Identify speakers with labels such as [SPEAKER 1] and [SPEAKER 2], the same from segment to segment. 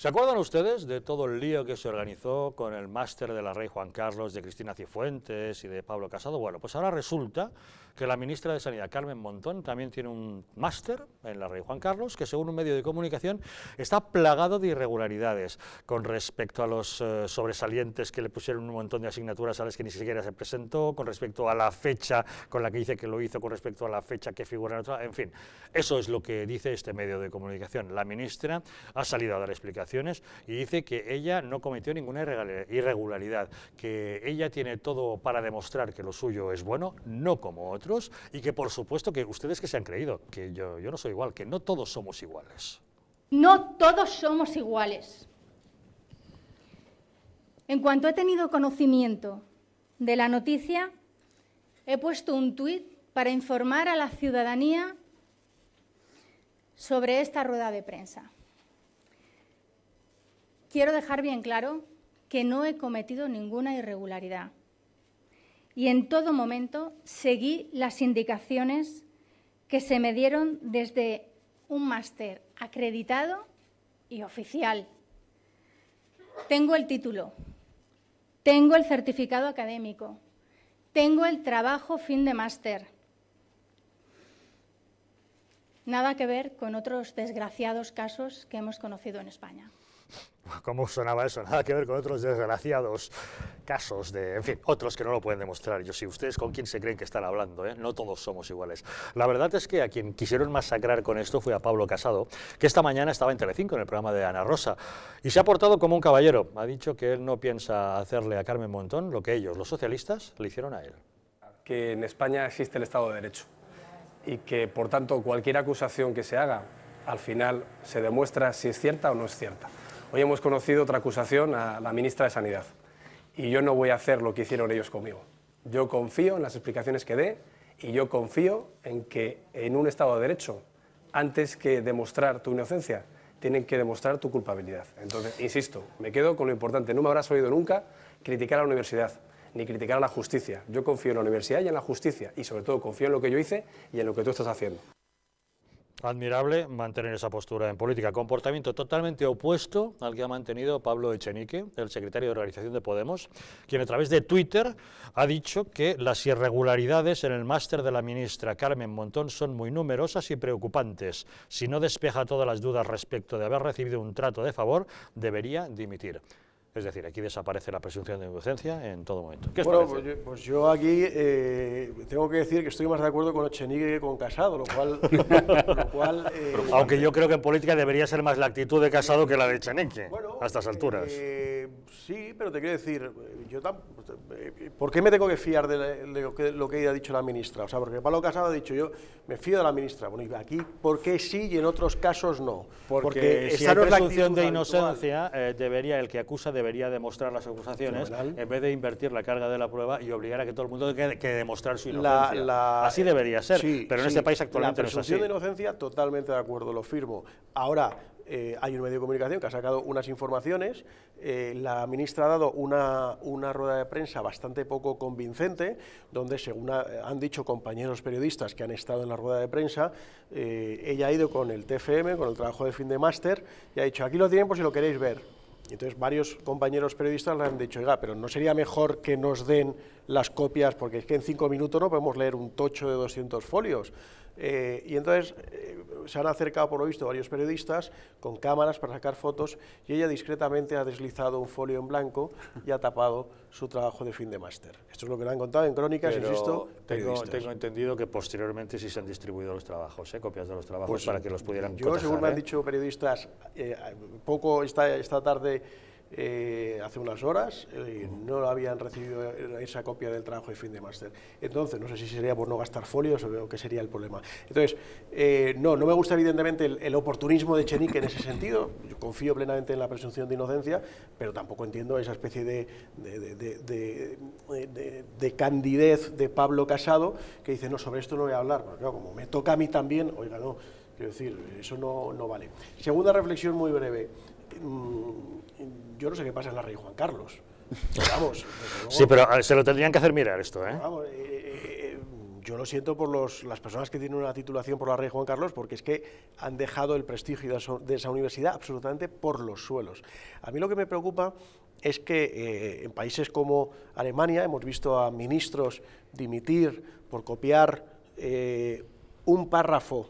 [SPEAKER 1] ¿Se acuerdan ustedes de todo el lío que se organizó con el máster de la Rey Juan Carlos, de Cristina Cifuentes y de Pablo Casado? Bueno, pues ahora resulta que la ministra de Sanidad, Carmen Montón, también tiene un máster en la Rey Juan Carlos, que según un medio de comunicación está plagado de irregularidades con respecto a los eh, sobresalientes que le pusieron un montón de asignaturas a las que ni siquiera se presentó, con respecto a la fecha con la que dice que lo hizo, con respecto a la fecha que figura en otra, en fin, eso es lo que dice este medio de comunicación. La ministra ha salido a dar explicaciones y dice que ella no cometió ninguna irregularidad, que ella tiene todo para demostrar que lo suyo es bueno, no como otros, y que por supuesto que ustedes que se han creído, que yo, yo no soy igual, que no todos somos iguales.
[SPEAKER 2] No todos somos iguales. En cuanto he tenido conocimiento de la noticia, he puesto un tuit para informar a la ciudadanía sobre esta rueda de prensa quiero dejar bien claro que no he cometido ninguna irregularidad y en todo momento seguí las indicaciones que se me dieron desde un máster acreditado y oficial. Tengo el título, tengo el certificado académico, tengo el trabajo fin de máster. Nada que ver con otros desgraciados casos que hemos conocido en España.
[SPEAKER 1] ¿Cómo sonaba eso? Nada que ver con otros desgraciados casos de, en fin, otros que no lo pueden demostrar. Yo sí, ustedes con quién se creen que están hablando, eh? no todos somos iguales. La verdad es que a quien quisieron masacrar con esto fue a Pablo Casado, que esta mañana estaba en Telecinco en el programa de Ana Rosa y se ha portado como un caballero. Ha dicho que él no piensa hacerle a Carmen Montón lo que ellos, los socialistas, le hicieron a él. Que en España existe el Estado de Derecho
[SPEAKER 3] y que, por tanto, cualquier acusación que se haga, al final se demuestra si es cierta o no es cierta. Hoy hemos conocido otra acusación a la ministra de Sanidad y yo no voy a hacer lo que hicieron ellos conmigo. Yo confío en las explicaciones que dé y yo confío en que en un Estado de Derecho, antes que demostrar tu inocencia, tienen que demostrar tu culpabilidad. Entonces, insisto, me quedo con lo importante. No me habrás oído nunca criticar a la universidad ni criticar a la justicia. Yo confío en la universidad y en la justicia y sobre todo confío en lo que yo hice y en lo que tú estás haciendo
[SPEAKER 1] admirable mantener esa postura en política. Comportamiento totalmente opuesto al que ha mantenido Pablo Echenique, el secretario de Organización de Podemos, quien a través de Twitter ha dicho que las irregularidades en el máster de la ministra Carmen Montón son muy numerosas y preocupantes. Si no despeja todas las dudas respecto de haber recibido un trato de favor, debería dimitir. Es decir, aquí desaparece la presunción de inocencia en todo momento. bueno, pues,
[SPEAKER 3] pues yo, aquí eh, tengo que decir que estoy más de acuerdo con Ochenique que con
[SPEAKER 1] Casado, lo cual... lo cual eh, Aunque yo creo que en política debería ser más la actitud de Casado que la de Chenique a estas eh, alturas.
[SPEAKER 3] Sí, pero te quiero decir, yo ¿por qué me tengo que fiar de lo que, lo ha dicho la ministra? O sea, porque Pablo Casado ha dicho, yo me fío de la ministra. Bueno, y aquí, ¿por qué sí y en otros casos no? Porque, la si presunción de
[SPEAKER 1] inocencia, eh, debería el que acusa debería demostrar las acusaciones, en vez de invertir la carga de la prueba y obligar a que todo el mundo tenga que, demostrar su inocencia. así debería ser, pero en este país actualmente no es así. La presunción de inocencia,
[SPEAKER 3] totalmente de acuerdo, lo firmo. Ahora, eh, hay un medio de comunicación que ha sacado unas informaciones, eh, la ministra ha dado una, una, rueda de prensa bastante poco convincente, donde según han dicho compañeros periodistas que han estado en la rueda de prensa, eh, ella ha ido con el TFM, con el trabajo de fin de máster, y ha dicho, aquí lo tienen por si lo queréis ver. Entonces varios compañeros periodistas le han dicho, oiga, pero ¿no sería mejor que nos den las copias? Porque es que en cinco minutos no podemos leer un tocho de 200 folios. Eh, y entonces eh, se han acercado, por lo visto, varios periodistas con cámaras para sacar fotos y ella discretamente ha deslizado un folio en blanco y ha tapado su trabajo de fin de máster. Esto es lo que le han contado en crónicas, insisto. Tengo,
[SPEAKER 1] entendido que posteriormente sí se han distribuido los trabajos, ¿eh? copias de los trabajos, pues para que los pudieran Yo, según me han
[SPEAKER 3] dicho periodistas, poco esta, esta tarde eh, hace unas horas eh, y no habían recibido esa copia del trabajo de fin de máster. Entonces, no sé si sería por no gastar folios o qué sería el problema. Entonces, eh, no, no me gusta evidentemente el, oportunismo de Chenique en ese sentido. Yo confío plenamente en la presunción de inocencia, pero tampoco entiendo esa especie de, de, candidez de Pablo Casado que dice, no, sobre esto no voy a hablar. Porque, como me toca a mí también, oiga, no. Quiero decir, eso no, no vale. Segunda reflexión muy breve mm, yo no sé qué pasa en la Rey Juan Carlos. vamos,
[SPEAKER 1] sí, pero ah, se lo tendrían que hacer mirar esto, ¿eh?
[SPEAKER 3] eh, eh, yo lo siento por los, las personas que tienen una titulación por la Rey Juan Carlos, porque es que han dejado el prestigio de esa universidad absolutamente por los suelos. A mí lo que me preocupa es que en países como Alemania hemos visto a ministros dimitir por copiar un párrafo,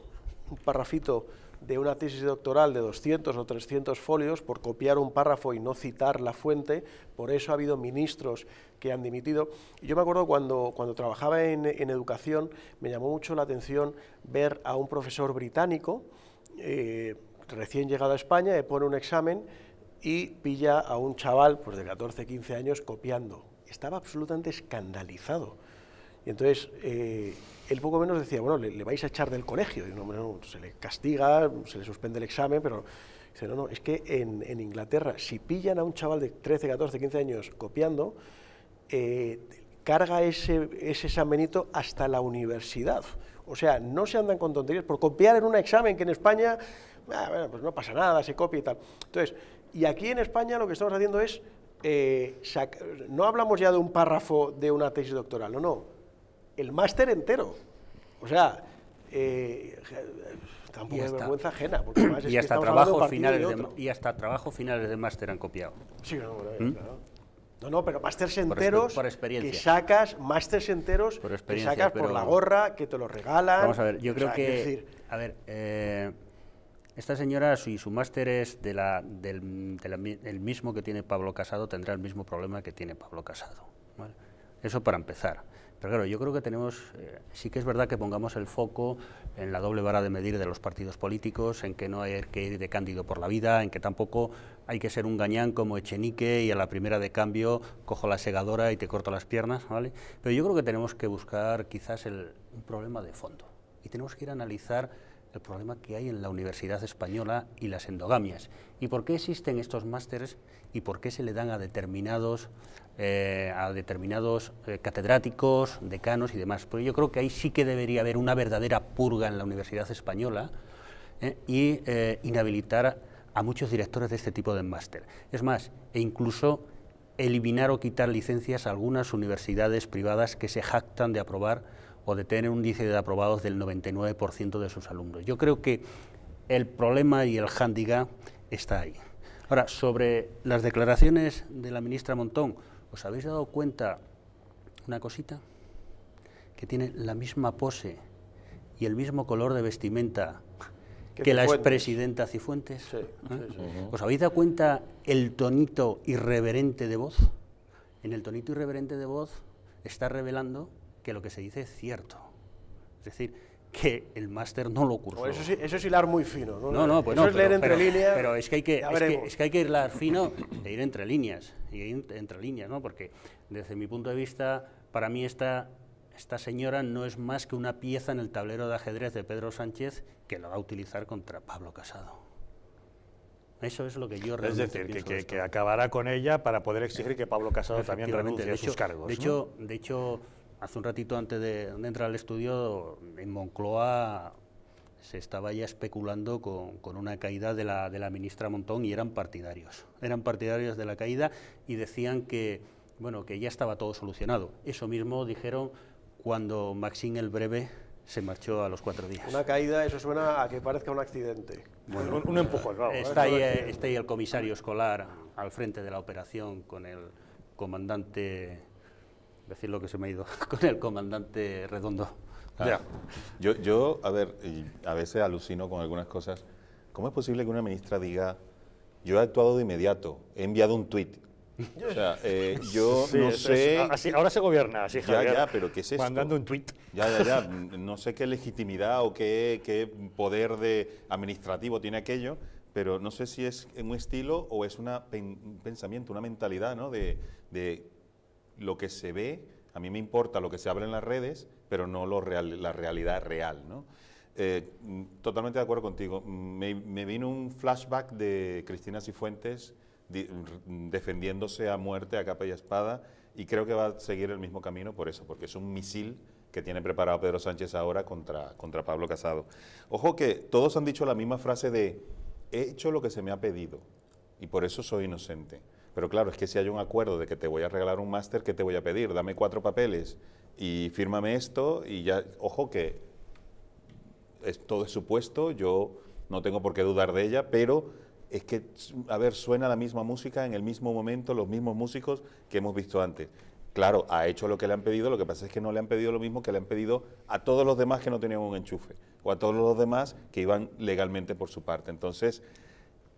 [SPEAKER 3] un párrafito de una tesis doctoral de 200 o 300 folios por copiar un párrafo y no citar la fuente, por eso ha habido ministros que han dimitido. Yo me acuerdo cuando, cuando trabajaba en, educación, me llamó mucho la atención ver a un profesor británico eh, recién llegado a España, le pone un examen y pilla a un chaval pues, de 14, 15 años copiando. Estaba absolutamente escandalizado. Y entonces eh, él poco menos decía, bueno, le, vais a echar del colegio. se le castiga, se le suspende el examen, pero dice, no, no, es que en, Inglaterra, si pillan a un chaval de 13, 14, 15 años copiando, eh, carga ese, ese San hasta la universidad. O sea, no se andan con tonterías por copiar en un examen que en España, ah, bueno, pues no pasa nada, se copia y tal. Entonces, y aquí en España lo que estamos haciendo es, eh, no hablamos ya de un párrafo de una tesis doctoral, no, no, el máster entero. O sea, eh, tampoco es vergüenza ajena. y, hasta trabajo finales de, y
[SPEAKER 4] hasta trabajo finales de máster han copiado. Sí, no, claro. ¿Mm?
[SPEAKER 3] No, no, pero másters enteros por, que sacas,
[SPEAKER 4] másters enteros por que sacas por la
[SPEAKER 3] gorra, que te lo regalan. Vamos a ver, yo creo que...
[SPEAKER 4] a ver, eh, esta señora, si su máster es de la, del, el mismo que tiene Pablo Casado, tendrá el mismo problema que tiene Pablo Casado. Eso para empezar. Pero claro, yo creo que tenemos, eh, sí que es verdad que pongamos el foco en la doble vara de medir de los partidos políticos, en que no hay que ir de cándido por la vida, en que tampoco hay que ser un gañán como Echenique y a la primera de cambio cojo la segadora y te corto las piernas, ¿vale? Pero yo creo que tenemos que buscar quizás el, un problema de fondo y tenemos que ir a analizar el problema que hay en la Universidad Española y las endogamias. ¿Y por qué existen estos másteres y por qué se le dan a determinados, eh, a determinados eh, catedráticos, decanos y demás? Pero yo creo que ahí sí que debería haber una verdadera purga en la Universidad Española e y inhabilitar a muchos directores de este tipo de máster. Es más, e incluso eliminar o quitar licencias a algunas universidades privadas que se jactan de aprobar o de tener un índice de aprobados del 99% de sus alumnos. Yo creo que el problema y el hándicap está ahí. Ahora, sobre las declaraciones de la ministra Montón, ¿os habéis dado cuenta una cosita? Que tiene la misma pose y el mismo color de vestimenta que la expresidenta Cifuentes. ¿eh? ¿Os habéis dado cuenta el tonito irreverente de voz? En el tonito irreverente de voz está revelando que lo que se dice es cierto. Es decir, que el máster no lo cursó. eso,
[SPEAKER 3] es hilar muy fino. No, no, pues eso es leer entre líneas. Pero es que hay que, es es que,
[SPEAKER 4] hay que hilar fino e ir entre líneas, y ir entre líneas, ¿no? Porque desde mi punto de vista, para mí esta, esta señora no es más que una pieza en el tablero de ajedrez de Pedro Sánchez que la va a utilizar contra Pablo Casado. Eso es lo que
[SPEAKER 1] yo realmente Es decir, que, que, acabará con ella para poder exigir que Pablo Casado también renuncie a sus cargos. De, hecho,
[SPEAKER 4] de hecho hace un ratito antes de, entrar al estudio, en Moncloa se estaba ya especulando con, una caída de la, ministra Montón y eran partidarios. Eran partidarios de la caída y decían que, bueno, que ya estaba todo solucionado. Eso mismo dijeron cuando Maxín el Breve se marchó a los cuatro días.
[SPEAKER 3] Una caída, eso suena a que parezca un accidente. un, empujón, ¿eh? está ahí
[SPEAKER 4] el comisario escolar al frente de la operación con el comandante decir lo que se me ha ido con el comandante Redondo.
[SPEAKER 5] Ya. Yo, yo, a ver, a veces alucino con algunas cosas. ¿Cómo es posible que una ministra diga, yo he actuado de inmediato, he enviado un tuit? O sea, eh, yo no sé... ahora se gobierna así, Javier. Ya, ya, pero ¿qué es Mandando un tuit. Ya, ya, ya. No sé qué legitimidad o qué, qué poder de administrativo tiene aquello, pero no sé si es un estilo o es un pensamiento, una mentalidad, ¿no? De, de lo que se ve, a mí me importa lo que se habla en las redes, pero no lo la realidad real. ¿no? Eh, totalmente de acuerdo contigo. Me, me, vino un flashback de Cristina Cifuentes defendiéndose a muerte, a capa y espada, y creo que va a seguir el mismo camino por eso, porque es un misil que tiene preparado Pedro Sánchez ahora contra, contra Pablo Casado. Ojo que todos han dicho la misma frase de, he hecho lo que se me ha pedido, y por eso soy inocente. Pero claro, es que si hay un acuerdo de que te voy a regalar un máster, ¿qué te voy a pedir? Dame cuatro papeles y fírmame esto y ya, ojo que es, todo es supuesto, yo no tengo por qué dudar de ella, pero es que, a ver, suena la misma música en el mismo momento, los mismos músicos que hemos visto antes. Claro, ha hecho lo que le han pedido, lo que pasa es que no le han pedido lo mismo que le han pedido a todos los demás que no tenían un enchufe, o a todos los demás que iban legalmente por su parte. Entonces,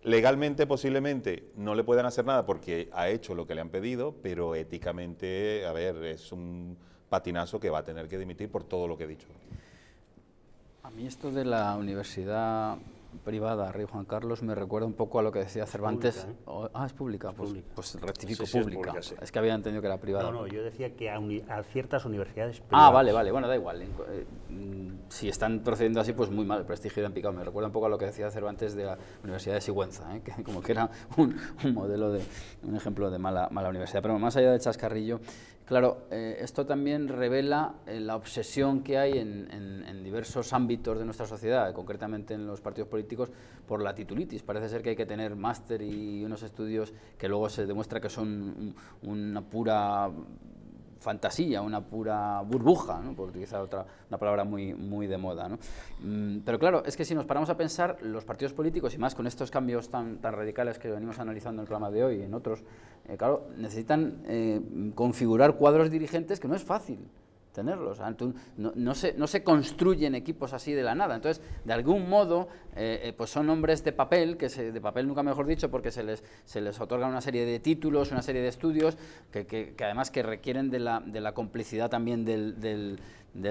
[SPEAKER 5] Legalmente posiblemente no le puedan hacer nada porque ha hecho lo que le han pedido, pero éticamente, a ver, es un patinazo que va a tener que dimitir por todo lo que he dicho.
[SPEAKER 2] A mí esto de la universidad privada, Río Juan Carlos, me recuerda un poco a lo que decía Cervantes. ¿eh? Oh, ah, es pública, pues, pues, rectifico, pública. Es, que había entendido que era privada. No, no,
[SPEAKER 4] yo decía que a, ciertas universidades privadas. Ah, vale, vale,
[SPEAKER 2] bueno, da igual. Eh, mm, si están procediendo así, pues muy mal, el prestigio han picado. Me recuerda un poco a lo que decía Cervantes de la Universidad de Sigüenza, ¿eh? que como que era un, modelo de, un ejemplo de mala, mala universidad. Pero más allá de chascarrillo, Claro, eh, esto también revela eh, la obsesión que hay en, diversos ámbitos de nuestra sociedad, concretamente en los partidos políticos, por la titulitis. Parece ser que hay que tener máster y unos estudios que luego se demuestra que son una pura fantasía, una pura burbuja, por utilizar otra, una palabra muy, muy de moda. ¿no? Mm, pero claro, es que si nos paramos a pensar, los partidos políticos, y más con estos cambios tan, tan radicales que venimos analizando en el programa de hoy y en otros, eh, claro, necesitan eh, configurar cuadros dirigentes que no es fácil tenerlos. Ah, no, no, se, no, se, construyen equipos así de la nada. Entonces, de algún modo, eh, eh, pues son hombres de papel, que se, de papel nunca mejor dicho, porque se les, se les otorgan una serie de títulos, una serie de estudios, que, que, además que requieren de la, de la complicidad también del, del,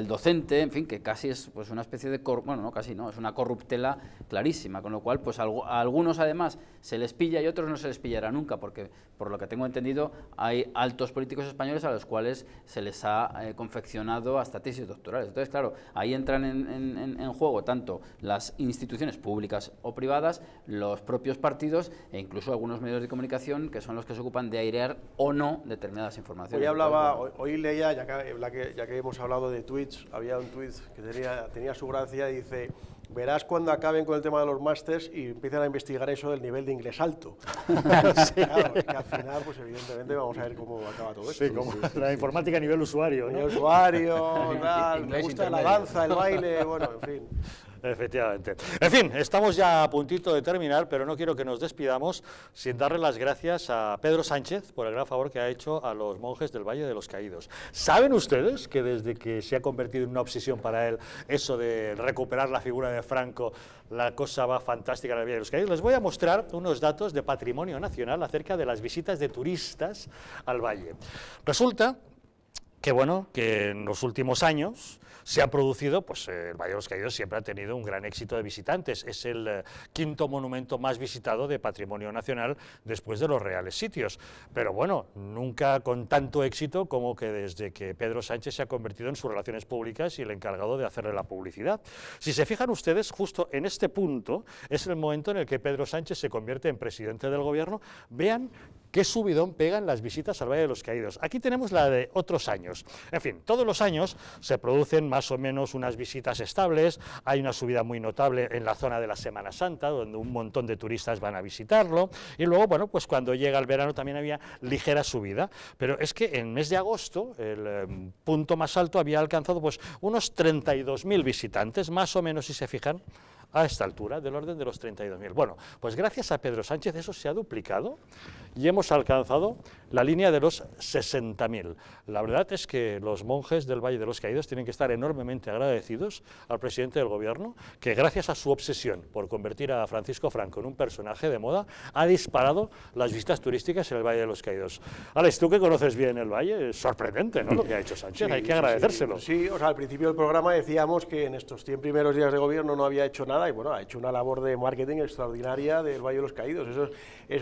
[SPEAKER 2] docente, en fin, que casi es pues una especie de, bueno, no casi, no, es una corruptela clarísima, con lo cual, pues a algunos además se les pilla y otros no se les pillará nunca, porque por lo que tengo entendido hay altos políticos españoles a los cuales se les ha eh, confeccionado hasta tesis doctorales. Entonces, claro, ahí entran en, juego tanto las instituciones públicas o privadas, los propios partidos e incluso algunos medios de comunicación que son los que se ocupan de airear o no determinadas informaciones. Hoy hablaba, hoy,
[SPEAKER 3] hoy leía, ya que, ya que, hemos hablado de tweets, había un tweet que tenía, tenía su gracia y dice verás cuando acaben con el tema de los másters y empiecen a investigar eso del nivel de inglés alto. claro, que al final, pues evidentemente vamos a ver cómo acaba todo esto. Sí, como la informática
[SPEAKER 1] a nivel usuario. usuario, tal, me gusta la danza, el baile, bueno, en fin. Efectivamente. En fin, estamos ya a puntito de terminar, pero no quiero que nos despidamos sin darle las gracias a Pedro Sánchez por el gran favor que ha hecho a los monjes del Valle de los Caídos. ¿Saben ustedes que desde que se ha convertido en una obsesión para él eso de recuperar la figura de Franco, la cosa va fantástica en el Valle de los Caídos? Les voy a mostrar unos datos de patrimonio nacional acerca de las visitas de turistas al valle. Resulta que, bueno, que en los últimos años se ha producido, pues eh, el Valle de los Caídos siempre ha tenido un gran éxito de visitantes. Es el eh, quinto monumento más visitado de patrimonio nacional después de los reales sitios. Pero bueno, nunca con tanto éxito como que desde que Pedro Sánchez se ha convertido en sus relaciones públicas y el encargado de hacerle la publicidad. Si se fijan ustedes, justo en este punto es el momento en el que Pedro Sánchez se convierte en presidente del gobierno. Vean qué subidón pegan las visitas al Valle de los Caídos. Aquí tenemos la de otros años. En fin, todos los años se producen más o menos unas visitas estables, hay una subida muy notable en la zona de la Semana Santa, donde un montón de turistas van a visitarlo, y luego, bueno, pues cuando llega el verano también había ligera subida, pero es que en el mes de agosto el eh, punto más alto había alcanzado pues unos 32.000 visitantes, más o menos si se fijan, a esta altura, del orden de los 32.000. Bueno, pues gracias a Pedro Sánchez eso se ha duplicado y hemos alcanzado la línea de los 60.000. La verdad es que los monjes del Valle de los Caídos tienen que estar enormemente agradecidos al presidente del gobierno, que gracias a su obsesión por convertir a Francisco Franco en un personaje de moda, ha disparado las vistas turísticas en el Valle de los Caídos. Alex, tú que conoces bien el Valle, es sorprendente ¿no? lo que ha hecho Sánchez, hay que agradecérselo.
[SPEAKER 3] Sí, o sea, al principio del programa decíamos que en estos 100 primeros días de gobierno no había hecho nada, y bueno, ha hecho una labor de marketing extraordinaria del Valle de los Caídos, eso,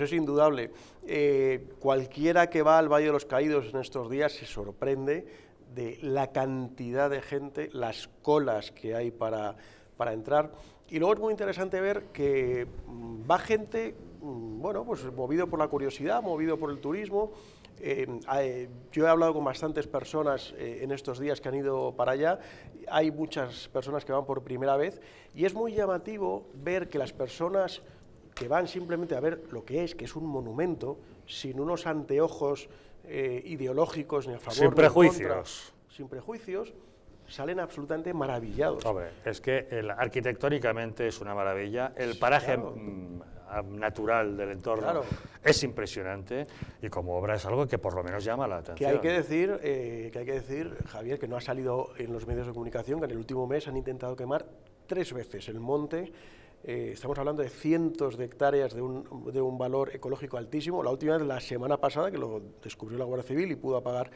[SPEAKER 3] es indudable. Eh, cualquiera que va al Valle de los Caídos en estos días se sorprende de la cantidad de gente, las colas que hay para, para entrar. Y luego es muy interesante ver que mm, va gente, mm, bueno, pues movido por la curiosidad, movido por el turismo, Em, eh, yo he hablado con bastantes personas eh, en estos días que han ido para allá, hay muchas personas que van por primera vez y es muy llamativo ver que las personas que van simplemente a ver lo que es, que es un monumento, sin unos anteojos eh, ideológicos ni a favor. Sin prejuicios. sin prejuicios salen absolutamente maravillados. Hombre,
[SPEAKER 1] es que el, arquitectónicamente es una maravilla. El paraje mm, natural del entorno es impresionante y como obra es algo que por lo menos llama la atención. Que hay que
[SPEAKER 3] decir, eh, que hay que decir, Javier, que no ha salido en los medios de comunicación, que en el último mes han intentado quemar tres veces el monte. Eh, estamos hablando de cientos de hectáreas de un, de un valor ecológico altísimo. La última es la semana pasada que lo descubrió la Guardia Civil y pudo apagar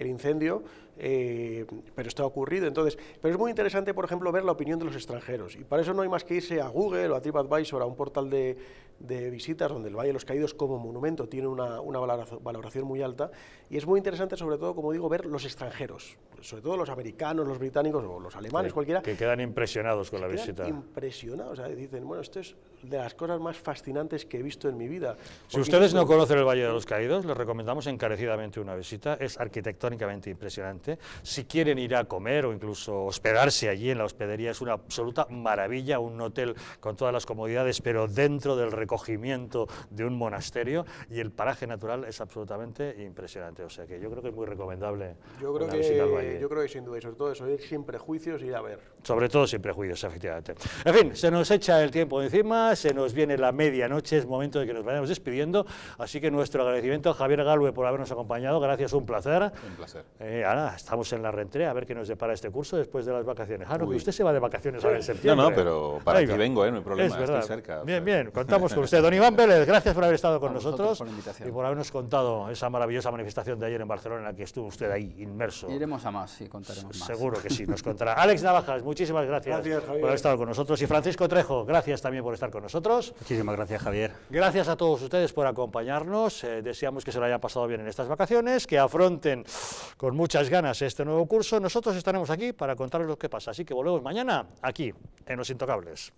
[SPEAKER 3] el incendio, eh, pero esto ha ocurrido. Entonces, pero es muy interesante, por ejemplo, ver la opinión de los extranjeros. Y para eso no hay más que irse a Google o a TripAdvisor, a un portal de, de visitas donde el Valle de los Caídos como monumento tiene una, una, valoración muy alta. Y es muy interesante, sobre todo, como digo, ver los extranjeros, sobre todo los americanos, los británicos o los alemanes, cualquiera. Que
[SPEAKER 1] quedan impresionados con la visita.
[SPEAKER 3] Impresionados, o dicen, bueno, esto es de las cosas más fascinantes que he visto en mi vida.
[SPEAKER 1] Si ustedes no conocen el Valle de los Caídos, les recomendamos encarecidamente una visita, es arquitectónicamente impresionante. Si quieren ir a comer o incluso hospedarse allí en la hospedería, es una absoluta maravilla, un hotel con todas las comodidades, pero dentro del recogimiento de un monasterio y el paraje natural es absolutamente impresionante. O sea que yo creo que es muy recomendable yo creo que, visita Valle. Yo
[SPEAKER 3] creo que sin duda, y sobre todo eso, ir sin prejuicios y ir a ver.
[SPEAKER 1] Sobre todo sin prejuicios, efectivamente. En fin, se nos echa el tiempo encima se nos viene la medianoche, es momento de que nos vayamos despidiendo, así que nuestro agradecimiento a Javier Galue por habernos acompañado, gracias, un placer. Un placer. Eh, estamos en la rentrea, a ver qué nos depara este curso después de las vacaciones. Ah, no, que usted se va de vacaciones ahora en septiembre. No, no, pero para aquí vengo, eh, no hay problema, estoy cerca. Bien, bien, contamos con usted. Don Iván Vélez, gracias por haber estado con nosotros y por habernos contado esa maravillosa manifestación de ayer en Barcelona en la que estuvo usted ahí, inmerso. Iremos a más y contaremos más. Seguro que sí, nos contará. Alex Navajas, muchísimas gracias, gracias por haber estado con nosotros y Francisco Trejo, gracias también por estar con nosotros nosotros. Muchísimas gracias, Javier. Gracias a todos ustedes por acompañarnos. Eh, deseamos que se lo hayan pasado bien en estas vacaciones, que afronten con muchas ganas este nuevo curso. Nosotros estaremos aquí para contarles lo que pasa. Así que volvemos mañana aquí, en Los Intocables.